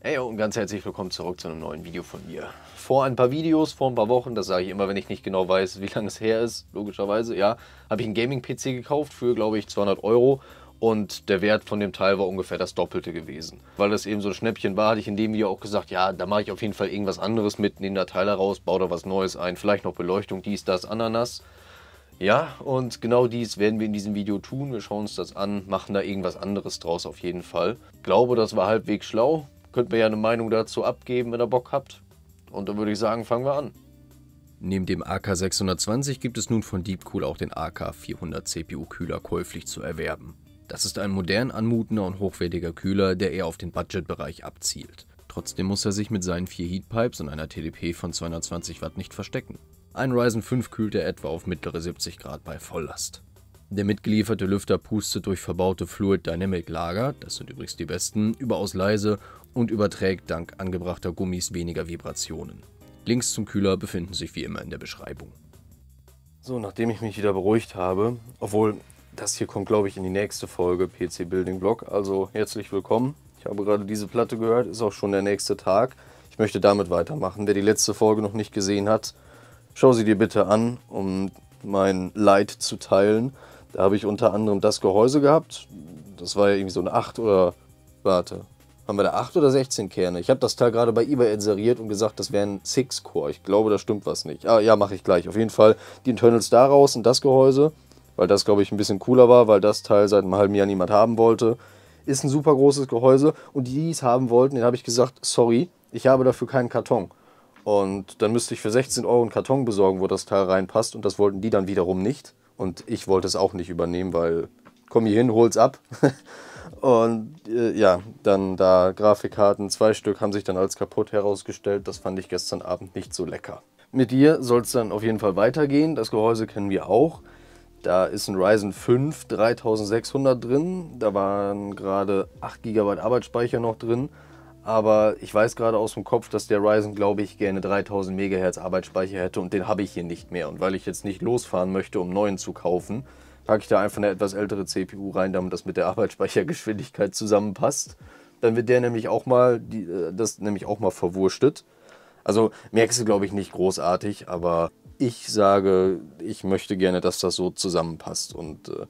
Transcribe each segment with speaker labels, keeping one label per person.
Speaker 1: Hey und ganz herzlich willkommen zurück zu einem neuen Video von mir. Vor ein paar Videos, vor ein paar Wochen, das sage ich immer, wenn ich nicht genau weiß, wie lange es her ist, logischerweise, ja, habe ich einen Gaming-PC gekauft für, glaube ich, 200 Euro und der Wert von dem Teil war ungefähr das Doppelte gewesen. Weil das eben so ein Schnäppchen war, hatte ich in dem Video auch gesagt, ja, da mache ich auf jeden Fall irgendwas anderes mit, nehme da Teile raus, baue da was Neues ein, vielleicht noch Beleuchtung, dies, das, Ananas. Ja, und genau dies werden wir in diesem Video tun. Wir schauen uns das an, machen da irgendwas anderes draus auf jeden Fall. Ich glaube, das war halbwegs schlau könnt mir ja eine Meinung dazu abgeben, wenn ihr Bock habt. Und dann würde ich sagen, fangen wir an. Neben dem AK620 gibt es nun von Deepcool auch den AK400 CPU-Kühler käuflich zu erwerben. Das ist ein modern anmutender und hochwertiger Kühler, der eher auf den Budgetbereich abzielt. Trotzdem muss er sich mit seinen vier Heatpipes und einer TDP von 220 Watt nicht verstecken. Ein Ryzen 5 kühlt er etwa auf mittlere 70 Grad bei Volllast. Der mitgelieferte Lüfter pustet durch verbaute Fluid Dynamic Lager, das sind übrigens die besten, überaus leise und überträgt dank angebrachter Gummis weniger Vibrationen. Links zum Kühler befinden sich wie immer in der Beschreibung. So, nachdem ich mich wieder beruhigt habe, obwohl das hier kommt, glaube ich, in die nächste Folge PC Building Block, also herzlich willkommen. Ich habe gerade diese Platte gehört, ist auch schon der nächste Tag. Ich möchte damit weitermachen. Wer die letzte Folge noch nicht gesehen hat, schau sie dir bitte an, um mein Leid zu teilen. Da habe ich unter anderem das Gehäuse gehabt. Das war ja irgendwie so ein 8 oder, warte, haben wir da 8 oder 16 Kerne? Ich habe das Teil gerade bei eBay inseriert und gesagt, das wären 6-Core. Ich glaube, da stimmt was nicht. Ah, ja, mache ich gleich. Auf jeden Fall die Internals daraus und das Gehäuse, weil das, glaube ich, ein bisschen cooler war, weil das Teil seit einem halben Jahr niemand haben wollte. Ist ein super großes Gehäuse und die, die es haben wollten, den habe ich gesagt, sorry, ich habe dafür keinen Karton. Und dann müsste ich für 16 Euro einen Karton besorgen, wo das Teil reinpasst und das wollten die dann wiederum nicht. Und ich wollte es auch nicht übernehmen, weil komm hier hin, hol's ab. Und äh, ja, dann da Grafikkarten, zwei Stück haben sich dann als kaputt herausgestellt. Das fand ich gestern Abend nicht so lecker. Mit dir soll es dann auf jeden Fall weitergehen. Das Gehäuse kennen wir auch. Da ist ein Ryzen 5 3600 drin. Da waren gerade 8 GB Arbeitsspeicher noch drin aber ich weiß gerade aus dem Kopf, dass der Ryzen, glaube ich, gerne 3000 MHz Arbeitsspeicher hätte und den habe ich hier nicht mehr. Und weil ich jetzt nicht losfahren möchte, um neuen zu kaufen, packe ich da einfach eine etwas ältere CPU rein, damit das mit der Arbeitsspeichergeschwindigkeit zusammenpasst. Dann wird der nämlich auch mal, die, äh, das nämlich auch mal verwurstet. Also merkst du, glaube ich, nicht großartig, aber ich sage, ich möchte gerne, dass das so zusammenpasst und äh,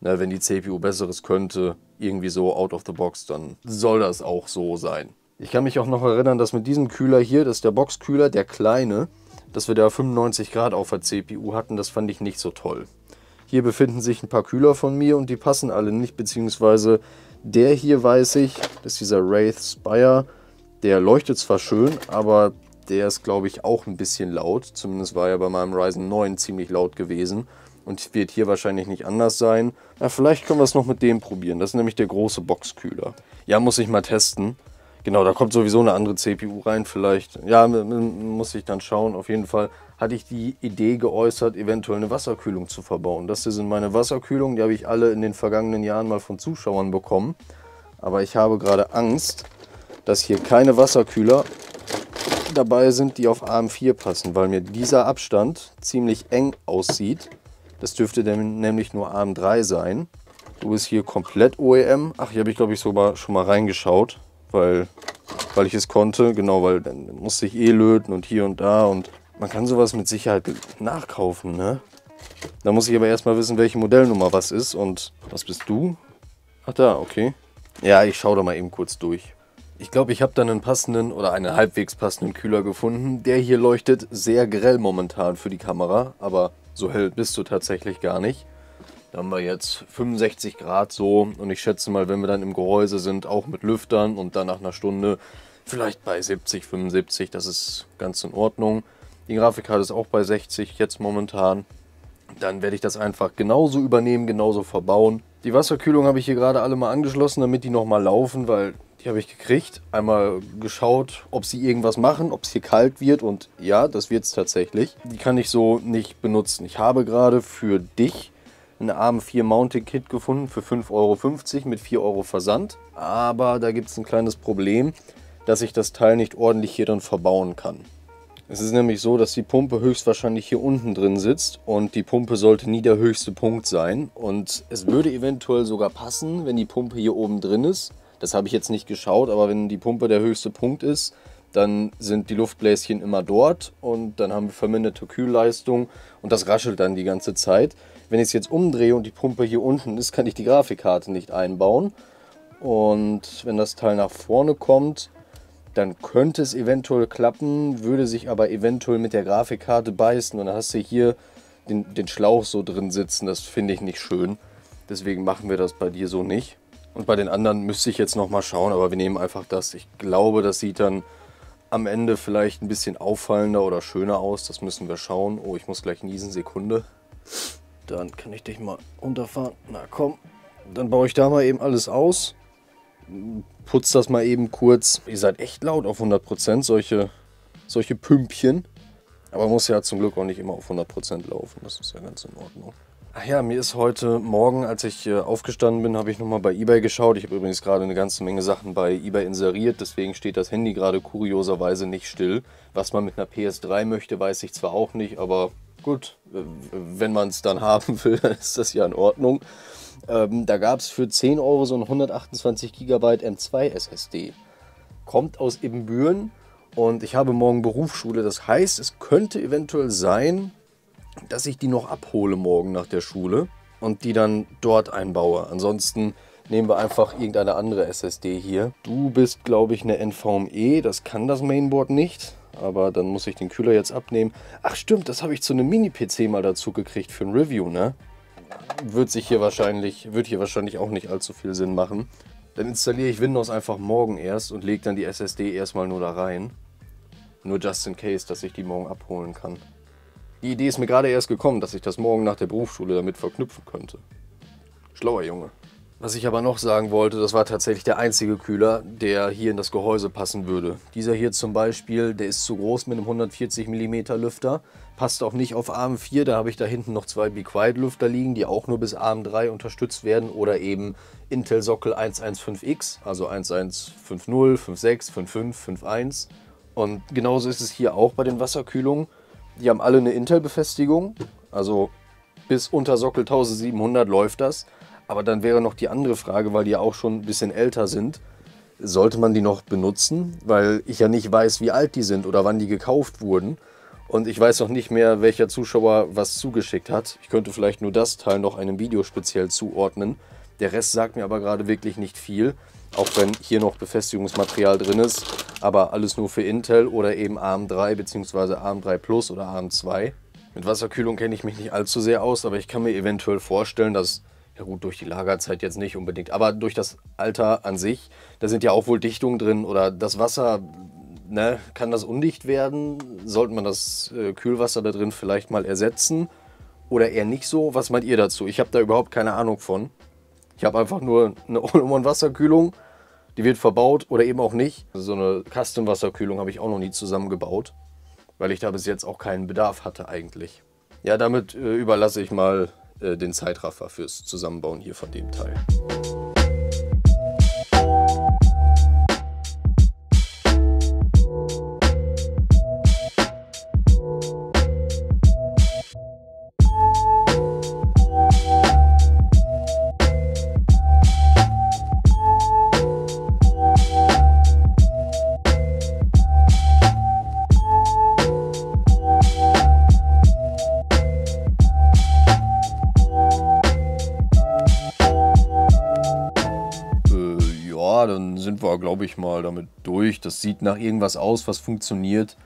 Speaker 1: na, wenn die CPU Besseres könnte, irgendwie so out of the box, dann soll das auch so sein. Ich kann mich auch noch erinnern, dass mit diesem Kühler hier, das ist der Boxkühler, der kleine, dass wir da 95 Grad auf der CPU hatten, das fand ich nicht so toll. Hier befinden sich ein paar Kühler von mir und die passen alle nicht, beziehungsweise der hier weiß ich, das ist dieser Wraith Spire, der leuchtet zwar schön, aber der ist glaube ich auch ein bisschen laut, zumindest war er bei meinem Ryzen 9 ziemlich laut gewesen. Und wird hier wahrscheinlich nicht anders sein. Ja, vielleicht können wir es noch mit dem probieren. Das ist nämlich der große Boxkühler. Ja, muss ich mal testen. Genau, da kommt sowieso eine andere CPU rein vielleicht. Ja, muss ich dann schauen. Auf jeden Fall hatte ich die Idee geäußert, eventuell eine Wasserkühlung zu verbauen. Das hier sind meine Wasserkühlungen, die habe ich alle in den vergangenen Jahren mal von Zuschauern bekommen. Aber ich habe gerade Angst, dass hier keine Wasserkühler dabei sind, die auf AM4 passen, weil mir dieser Abstand ziemlich eng aussieht. Das dürfte dann nämlich nur AM3 sein. Du bist hier komplett OEM. Ach, hier habe ich glaube ich sogar schon mal reingeschaut, weil, weil ich es konnte. Genau, weil dann musste ich eh löten und hier und da. Und man kann sowas mit Sicherheit nachkaufen, ne? Da muss ich aber erstmal wissen, welche Modellnummer was ist und was bist du? Ach da, okay. Ja, ich schaue da mal eben kurz durch. Ich glaube, ich habe da einen passenden oder einen halbwegs passenden Kühler gefunden. Der hier leuchtet sehr grell momentan für die Kamera, aber so hell bist du tatsächlich gar nicht. Da haben wir jetzt 65 Grad so und ich schätze mal, wenn wir dann im Gehäuse sind, auch mit Lüftern und dann nach einer Stunde vielleicht bei 70, 75, das ist ganz in Ordnung. Die Grafikkarte ist auch bei 60 jetzt momentan. Dann werde ich das einfach genauso übernehmen, genauso verbauen. Die Wasserkühlung habe ich hier gerade alle mal angeschlossen, damit die nochmal laufen, weil die habe ich gekriegt, einmal geschaut, ob sie irgendwas machen, ob es hier kalt wird und ja, das wird es tatsächlich. Die kann ich so nicht benutzen. Ich habe gerade für dich ein AM4 Mounting Kit gefunden für 5,50 Euro mit 4 Euro Versand. Aber da gibt es ein kleines Problem, dass ich das Teil nicht ordentlich hier dann verbauen kann. Es ist nämlich so, dass die Pumpe höchstwahrscheinlich hier unten drin sitzt und die Pumpe sollte nie der höchste Punkt sein. Und es würde eventuell sogar passen, wenn die Pumpe hier oben drin ist. Das habe ich jetzt nicht geschaut, aber wenn die Pumpe der höchste Punkt ist, dann sind die Luftbläschen immer dort und dann haben wir verminderte Kühlleistung und das raschelt dann die ganze Zeit. Wenn ich es jetzt umdrehe und die Pumpe hier unten ist, kann ich die Grafikkarte nicht einbauen. Und wenn das Teil nach vorne kommt, dann könnte es eventuell klappen, würde sich aber eventuell mit der Grafikkarte beißen und dann hast du hier den, den Schlauch so drin sitzen. Das finde ich nicht schön. Deswegen machen wir das bei dir so nicht. Und bei den anderen müsste ich jetzt nochmal schauen, aber wir nehmen einfach das. Ich glaube, das sieht dann am Ende vielleicht ein bisschen auffallender oder schöner aus. Das müssen wir schauen. Oh, ich muss gleich niesen. Sekunde. Dann kann ich dich mal runterfahren. Na komm. Dann baue ich da mal eben alles aus. Putz das mal eben kurz. Ihr seid echt laut auf 100%, solche, solche Pümpchen. Aber muss ja zum Glück auch nicht immer auf 100% laufen. Das ist ja ganz in Ordnung. Ach ja, mir ist heute Morgen, als ich äh, aufgestanden bin, habe ich nochmal bei eBay geschaut. Ich habe übrigens gerade eine ganze Menge Sachen bei eBay inseriert, deswegen steht das Handy gerade kurioserweise nicht still. Was man mit einer PS3 möchte, weiß ich zwar auch nicht, aber gut, äh, wenn man es dann haben will, dann ist das ja in Ordnung. Ähm, da gab es für 10 Euro so ein 128 GB M2 SSD. Kommt aus Ibbenbüren und ich habe morgen Berufsschule. Das heißt, es könnte eventuell sein, dass ich die noch abhole morgen nach der Schule und die dann dort einbaue. Ansonsten nehmen wir einfach irgendeine andere SSD hier. Du bist, glaube ich, eine NVMe. Das kann das Mainboard nicht. Aber dann muss ich den Kühler jetzt abnehmen. Ach stimmt, das habe ich zu einem Mini-PC mal dazu gekriegt für ein Review, ne? Wird sich hier wahrscheinlich, wird hier wahrscheinlich auch nicht allzu viel Sinn machen. Dann installiere ich Windows einfach morgen erst und lege dann die SSD erstmal nur da rein. Nur just in case, dass ich die morgen abholen kann. Die Idee ist mir gerade erst gekommen, dass ich das morgen nach der Berufsschule damit verknüpfen könnte. Schlauer Junge. Was ich aber noch sagen wollte, das war tatsächlich der einzige Kühler, der hier in das Gehäuse passen würde. Dieser hier zum Beispiel, der ist zu groß mit einem 140 mm Lüfter, passt auch nicht auf Arm 4, da habe ich da hinten noch zwei Be Quiet Lüfter liegen, die auch nur bis Arm 3 unterstützt werden oder eben Intel Sockel 115X, also 1150, 56, 55, 51. Und genauso ist es hier auch bei den Wasserkühlungen. Die haben alle eine Intel-Befestigung, also bis unter Sockel 1700 läuft das. Aber dann wäre noch die andere Frage, weil die ja auch schon ein bisschen älter sind, sollte man die noch benutzen? Weil ich ja nicht weiß, wie alt die sind oder wann die gekauft wurden. Und ich weiß noch nicht mehr, welcher Zuschauer was zugeschickt hat. Ich könnte vielleicht nur das Teil noch einem Video speziell zuordnen. Der Rest sagt mir aber gerade wirklich nicht viel. Auch wenn hier noch Befestigungsmaterial drin ist, aber alles nur für Intel oder eben ARM3 bzw. ARM3 Plus oder ARM2. Mit Wasserkühlung kenne ich mich nicht allzu sehr aus, aber ich kann mir eventuell vorstellen, dass, ja gut, durch die Lagerzeit jetzt nicht unbedingt, aber durch das Alter an sich, da sind ja auch wohl Dichtungen drin oder das Wasser Ne, kann das undicht werden? Sollte man das äh, Kühlwasser da drin vielleicht mal ersetzen? Oder eher nicht so? Was meint ihr dazu? Ich habe da überhaupt keine Ahnung von. Ich habe einfach nur eine All-in-One-Wasserkühlung. Die wird verbaut oder eben auch nicht. So eine Custom-Wasserkühlung habe ich auch noch nie zusammengebaut, weil ich da bis jetzt auch keinen Bedarf hatte eigentlich. Ja, damit äh, überlasse ich mal äh, den Zeitraffer fürs Zusammenbauen hier von dem Teil. dann sind wir, glaube ich, mal damit durch. Das sieht nach irgendwas aus, was funktioniert.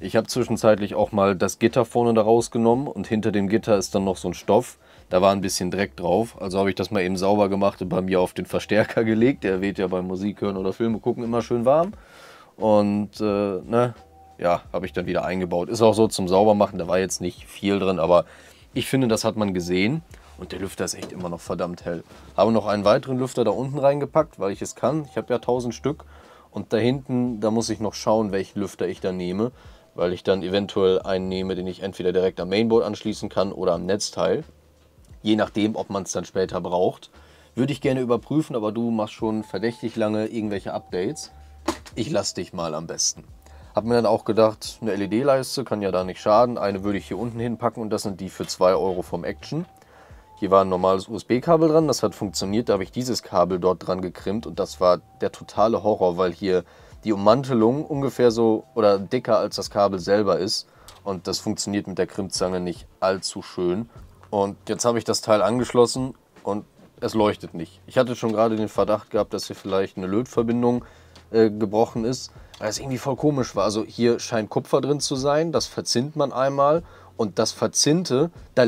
Speaker 1: Ich habe zwischenzeitlich auch mal das Gitter vorne da rausgenommen und hinter dem Gitter ist dann noch so ein Stoff. Da war ein bisschen Dreck drauf, also habe ich das mal eben sauber gemacht und bei mir auf den Verstärker gelegt. Der weht ja beim Musik hören oder Filme gucken immer schön warm. Und äh, ne, ja, habe ich dann wieder eingebaut. Ist auch so zum Saubermachen, da war jetzt nicht viel drin, aber ich finde, das hat man gesehen. Und der Lüfter ist echt immer noch verdammt hell. Habe noch einen weiteren Lüfter da unten reingepackt, weil ich es kann. Ich habe ja 1000 Stück. Und da hinten, da muss ich noch schauen, welchen Lüfter ich da nehme. Weil ich dann eventuell einen nehme, den ich entweder direkt am Mainboard anschließen kann oder am Netzteil. Je nachdem, ob man es dann später braucht. Würde ich gerne überprüfen, aber du machst schon verdächtig lange irgendwelche Updates. Ich lasse dich mal am besten. Hab mir dann auch gedacht, eine LED-Leiste kann ja da nicht schaden. Eine würde ich hier unten hinpacken und das sind die für 2 Euro vom Action. Hier war ein normales USB-Kabel dran, das hat funktioniert, da habe ich dieses Kabel dort dran gekrimmt und das war der totale Horror, weil hier die Ummantelung ungefähr so oder dicker als das Kabel selber ist und das funktioniert mit der Krimmzange nicht allzu schön. Und jetzt habe ich das Teil angeschlossen und es leuchtet nicht. Ich hatte schon gerade den Verdacht gehabt, dass hier vielleicht eine Lötverbindung äh, gebrochen ist, weil es irgendwie voll komisch war. Also hier scheint Kupfer drin zu sein, das verzinnt man einmal und das Verzinnte, da,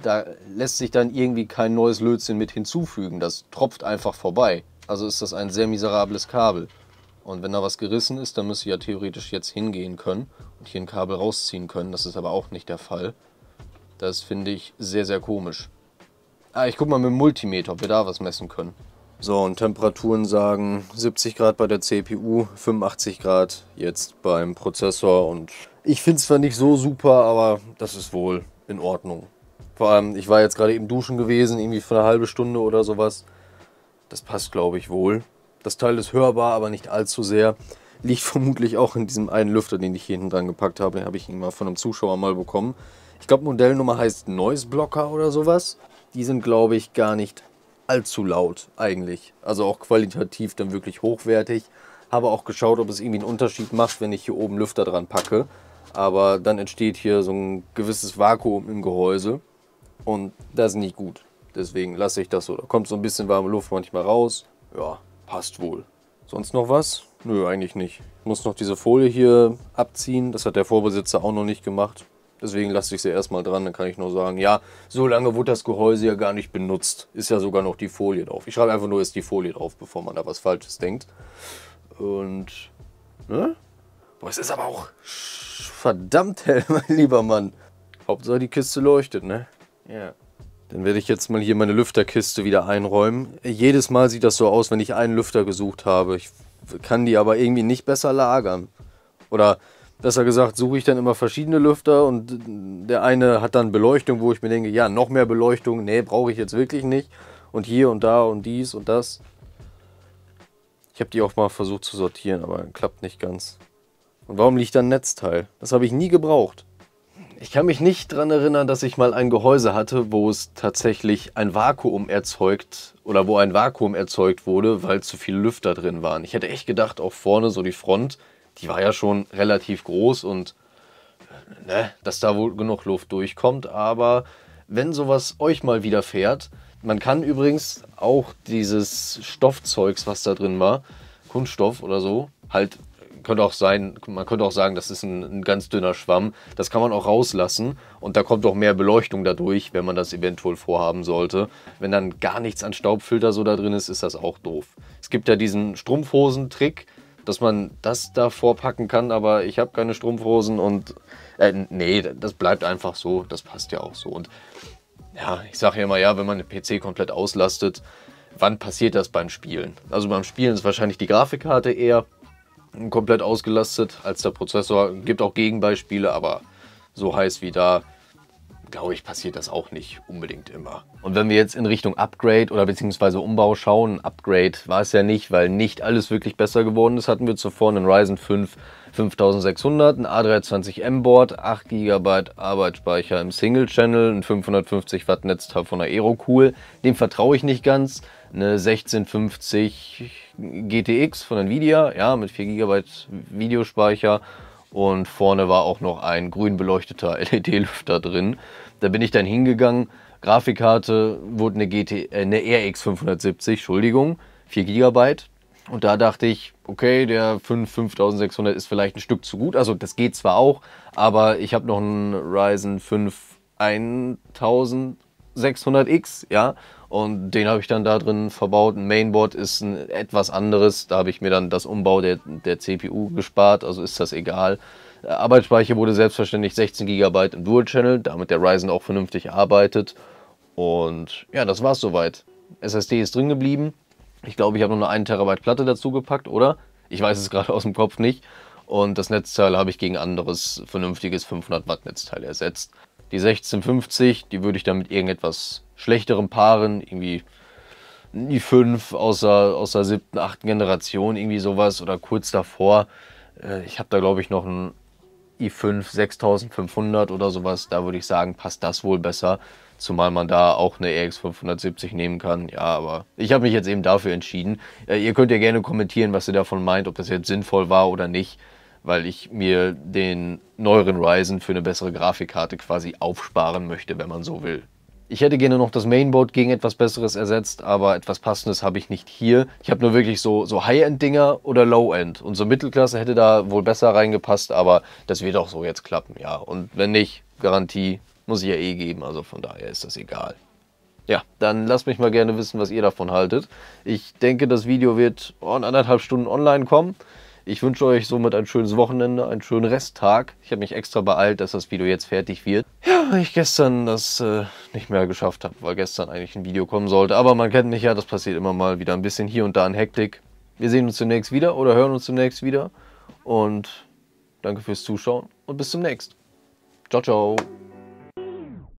Speaker 1: da lässt sich dann irgendwie kein neues Lötzinn mit hinzufügen. Das tropft einfach vorbei. Also ist das ein sehr miserables Kabel. Und wenn da was gerissen ist, dann müsste ich ja theoretisch jetzt hingehen können und hier ein Kabel rausziehen können. Das ist aber auch nicht der Fall. Das finde ich sehr, sehr komisch. Ah, ich guck mal mit dem Multimeter, ob wir da was messen können. So, und Temperaturen sagen 70 Grad bei der CPU, 85 Grad jetzt beim Prozessor. Und ich finde es zwar nicht so super, aber das ist wohl in Ordnung. Vor allem, ich war jetzt gerade eben duschen gewesen, irgendwie für eine halbe Stunde oder sowas. Das passt, glaube ich, wohl. Das Teil ist hörbar, aber nicht allzu sehr. Liegt vermutlich auch in diesem einen Lüfter, den ich hier hinten dran gepackt habe. Den habe ich ihn mal von einem Zuschauer mal bekommen. Ich glaube, Modellnummer heißt Noise Blocker oder sowas. Die sind, glaube ich, gar nicht allzu laut eigentlich. Also auch qualitativ dann wirklich hochwertig. Habe auch geschaut, ob es irgendwie einen Unterschied macht, wenn ich hier oben Lüfter dran packe. Aber dann entsteht hier so ein gewisses Vakuum im Gehäuse und das ist nicht gut. Deswegen lasse ich das so. Da kommt so ein bisschen warme Luft manchmal raus. Ja, passt wohl. Sonst noch was? Nö, eigentlich nicht. Ich muss noch diese Folie hier abziehen. Das hat der Vorbesitzer auch noch nicht gemacht. Deswegen lasse ich sie erstmal dran, dann kann ich nur sagen, ja, so lange wurde das Gehäuse ja gar nicht benutzt. Ist ja sogar noch die Folie drauf. Ich schreibe einfach nur, ist die Folie drauf, bevor man da was Falsches denkt. Und, ne? Boah, es ist aber auch verdammt hell, mein lieber Mann. Hauptsache die Kiste leuchtet, ne? Ja. Dann werde ich jetzt mal hier meine Lüfterkiste wieder einräumen. Jedes Mal sieht das so aus, wenn ich einen Lüfter gesucht habe. Ich kann die aber irgendwie nicht besser lagern. Oder dass er gesagt, suche ich dann immer verschiedene Lüfter und der eine hat dann Beleuchtung, wo ich mir denke, ja, noch mehr Beleuchtung, nee, brauche ich jetzt wirklich nicht. Und hier und da und dies und das. Ich habe die auch mal versucht zu sortieren, aber klappt nicht ganz. Und warum liegt da ein Netzteil? Das habe ich nie gebraucht. Ich kann mich nicht daran erinnern, dass ich mal ein Gehäuse hatte, wo es tatsächlich ein Vakuum erzeugt oder wo ein Vakuum erzeugt wurde, weil zu viele Lüfter drin waren. Ich hätte echt gedacht, auch vorne so die Front die war ja schon relativ groß und ne, dass da wohl genug Luft durchkommt. Aber wenn sowas euch mal widerfährt, man kann übrigens auch dieses Stoffzeugs, was da drin war, Kunststoff oder so, halt könnte auch sein, man könnte auch sagen, das ist ein, ein, ganz dünner Schwamm. Das kann man auch rauslassen und da kommt auch mehr Beleuchtung dadurch, wenn man das eventuell vorhaben sollte. Wenn dann gar nichts an Staubfilter so da drin ist, ist das auch doof. Es gibt ja diesen Strumpfhosentrick, dass man das da vorpacken kann, aber ich habe keine Strumpfhosen und äh, nee, das bleibt einfach so, das passt ja auch so. Und ja, ich sage ja immer, ja, wenn man den PC komplett auslastet, wann passiert das beim Spielen? Also beim Spielen ist wahrscheinlich die Grafikkarte eher komplett ausgelastet als der Prozessor. Gibt auch Gegenbeispiele, aber so heiß wie da glaube ich, passiert das auch nicht unbedingt immer. Und wenn wir jetzt in Richtung Upgrade oder beziehungsweise Umbau schauen, Upgrade war es ja nicht, weil nicht alles wirklich besser geworden ist, hatten wir zuvor einen Ryzen 5 5600, ein A320M Board, 8 GB Arbeitsspeicher im Single Channel, ein 550 Watt Netzteil von der Aerocool, dem vertraue ich nicht ganz, eine 1650 GTX von Nvidia, ja, mit 4 GB Videospeicher und vorne war auch noch ein grün beleuchteter LED-Lüfter drin. Da bin ich dann hingegangen. Grafikkarte wurde eine, GT, äh, eine RX 570, Entschuldigung, 4 GB. Und da dachte ich, okay, der 5, 5600 ist vielleicht ein Stück zu gut. Also das geht zwar auch, aber ich habe noch einen Ryzen 5 1600X, ja. Und den habe ich dann da drin verbaut. Ein Mainboard ist ein etwas anderes. Da habe ich mir dann das Umbau der, der CPU gespart, also ist das egal. Arbeitsspeicher wurde selbstverständlich 16 GB im Dual Channel, damit der Ryzen auch vernünftig arbeitet. Und ja, das war's soweit. SSD ist drin geblieben. Ich glaube, ich habe nur eine 1 tb Platte dazu gepackt, oder? Ich weiß es gerade aus dem Kopf nicht. Und das Netzteil habe ich gegen anderes vernünftiges 500 Watt Netzteil ersetzt. Die 1650, die würde ich dann mit irgendetwas schlechteren Paaren, irgendwie die fünf aus der, aus der siebten, achten Generation, irgendwie sowas oder kurz davor. Äh, ich habe da, glaube ich, noch ein i5 6500 oder sowas. Da würde ich sagen, passt das wohl besser. Zumal man da auch eine RX 570 nehmen kann. Ja, aber ich habe mich jetzt eben dafür entschieden. Äh, ihr könnt ja gerne kommentieren, was ihr davon meint, ob das jetzt sinnvoll war oder nicht. Weil ich mir den neueren Ryzen für eine bessere Grafikkarte quasi aufsparen möchte, wenn man so will. Ich hätte gerne noch das Mainboard gegen etwas Besseres ersetzt, aber etwas Passendes habe ich nicht hier. Ich habe nur wirklich so, so High-End-Dinger oder Low-End. Und so Mittelklasse hätte da wohl besser reingepasst, aber das wird auch so jetzt klappen, ja. Und wenn nicht, Garantie muss ich ja eh geben, also von daher ist das egal. Ja, dann lasst mich mal gerne wissen, was ihr davon haltet. Ich denke, das Video wird oh, in anderthalb Stunden online kommen. Ich wünsche euch somit ein schönes Wochenende, einen schönen Resttag. Ich habe mich extra beeilt, dass das Video jetzt fertig wird. Ja, weil ich gestern das äh, nicht mehr geschafft habe, weil gestern eigentlich ein Video kommen sollte. Aber man kennt mich ja, das passiert immer mal wieder ein bisschen hier und da in Hektik. Wir sehen uns zunächst wieder oder hören uns zunächst wieder. Und danke fürs Zuschauen und bis zum nächsten. Ciao, ciao.